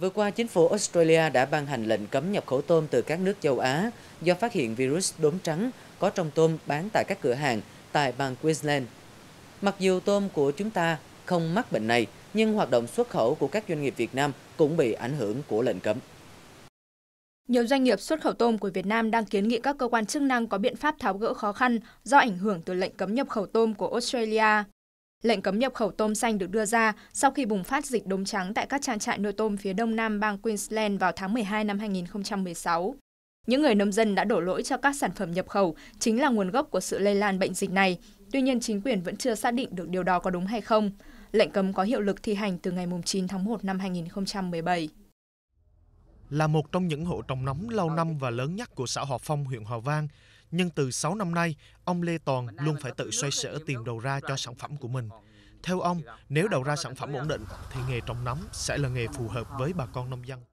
Vừa qua, chính phủ Australia đã ban hành lệnh cấm nhập khẩu tôm từ các nước châu Á do phát hiện virus đốm trắng có trong tôm bán tại các cửa hàng tại bang Queensland. Mặc dù tôm của chúng ta không mắc bệnh này, nhưng hoạt động xuất khẩu của các doanh nghiệp Việt Nam cũng bị ảnh hưởng của lệnh cấm. Nhiều doanh nghiệp xuất khẩu tôm của Việt Nam đang kiến nghị các cơ quan chức năng có biện pháp tháo gỡ khó khăn do ảnh hưởng từ lệnh cấm nhập khẩu tôm của Australia. Lệnh cấm nhập khẩu tôm xanh được đưa ra sau khi bùng phát dịch đốm trắng tại các trang trại nuôi tôm phía đông nam bang Queensland vào tháng 12 năm 2016. Những người nông dân đã đổ lỗi cho các sản phẩm nhập khẩu chính là nguồn gốc của sự lây lan bệnh dịch này, tuy nhiên chính quyền vẫn chưa xác định được điều đó có đúng hay không. Lệnh cấm có hiệu lực thi hành từ ngày 9 tháng 1 năm 2017. Là một trong những hộ trồng nấm lâu năm và lớn nhất của xã Hòa Phong, huyện Hòa Vang, nhưng từ 6 năm nay, ông Lê Toàn luôn phải tự xoay sở tìm đầu ra cho sản phẩm của mình. Theo ông, nếu đầu ra sản phẩm ổn định thì nghề trồng nấm sẽ là nghề phù hợp với bà con nông dân.